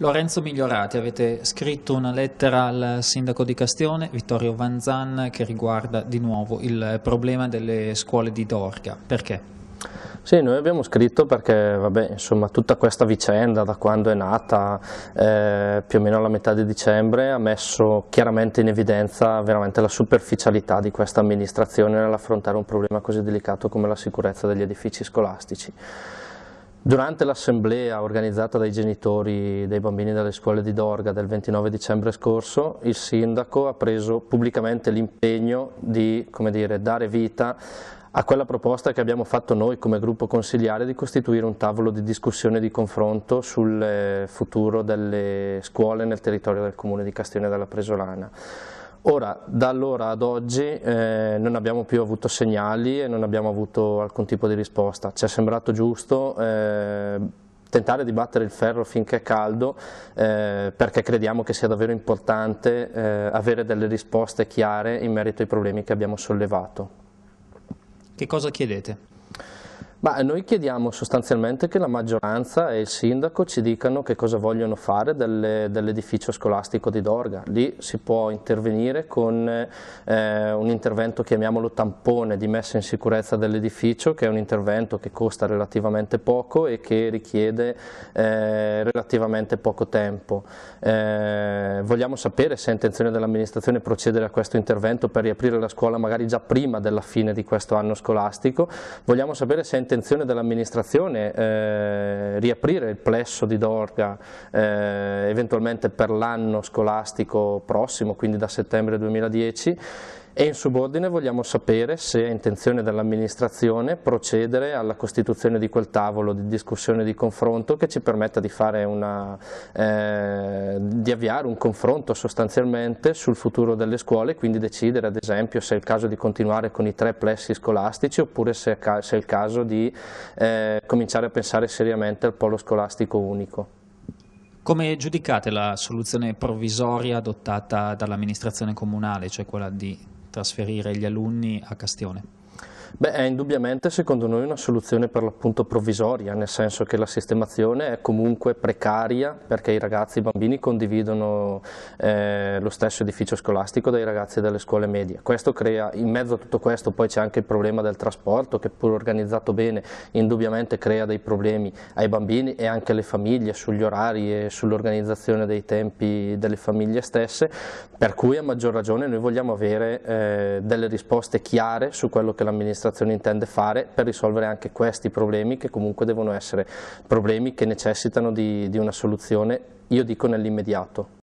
Lorenzo Migliorati, avete scritto una lettera al sindaco di Castione, Vittorio Vanzan, che riguarda di nuovo il problema delle scuole di Dorga. Perché? Sì, noi abbiamo scritto perché vabbè, insomma, tutta questa vicenda da quando è nata eh, più o meno alla metà di dicembre ha messo chiaramente in evidenza veramente la superficialità di questa amministrazione nell'affrontare un problema così delicato come la sicurezza degli edifici scolastici. Durante l'assemblea organizzata dai genitori dei bambini delle scuole di Dorga del 29 dicembre scorso, il sindaco ha preso pubblicamente l'impegno di dire, dare vita a quella proposta che abbiamo fatto noi come gruppo consigliare di costituire un tavolo di discussione e di confronto sul eh, futuro delle scuole nel territorio del comune di Castione della Presolana. Ora, da allora ad oggi eh, non abbiamo più avuto segnali e non abbiamo avuto alcun tipo di risposta. Ci è sembrato giusto eh, tentare di battere il ferro finché è caldo eh, perché crediamo che sia davvero importante eh, avere delle risposte chiare in merito ai problemi che abbiamo sollevato. Che cosa chiedete? Ma noi chiediamo sostanzialmente che la maggioranza e il sindaco ci dicano che cosa vogliono fare dell'edificio scolastico di Dorga. Lì si può intervenire con eh, un intervento, chiamiamolo tampone, di messa in sicurezza dell'edificio, che è un intervento che costa relativamente poco e che richiede eh, relativamente poco tempo. Eh, vogliamo sapere se è intenzione dell'amministrazione procedere a questo intervento per riaprire la scuola magari già prima della fine di questo anno scolastico. Vogliamo sapere se è intenzione dell'amministrazione eh, riaprire il plesso di Dorga eh, eventualmente per l'anno scolastico prossimo, quindi da settembre 2010 e in subordine vogliamo sapere se è intenzione dell'amministrazione procedere alla costituzione di quel tavolo di discussione e di confronto che ci permetta di, una, eh, di avviare un confronto sostanzialmente sul futuro delle scuole e quindi decidere ad esempio se è il caso di continuare con i tre plessi scolastici oppure se è il caso di eh, cominciare a pensare seriamente al polo scolastico unico. Come giudicate la soluzione provvisoria adottata dall'amministrazione comunale, cioè quella di trasferire gli alunni a Castione. Beh, è indubbiamente secondo noi una soluzione per l'appunto provvisoria, nel senso che la sistemazione è comunque precaria perché i ragazzi e i bambini condividono eh, lo stesso edificio scolastico dai ragazzi delle scuole medie. Questo crea, in mezzo a tutto questo poi c'è anche il problema del trasporto che pur organizzato bene indubbiamente crea dei problemi ai bambini e anche alle famiglie sugli orari e sull'organizzazione dei tempi delle famiglie stesse, per cui a maggior ragione noi vogliamo avere eh, delle risposte chiare su quello che l'amministrazione l'amministrazione intende fare per risolvere anche questi problemi che comunque devono essere problemi che necessitano di, di una soluzione, io dico nell'immediato.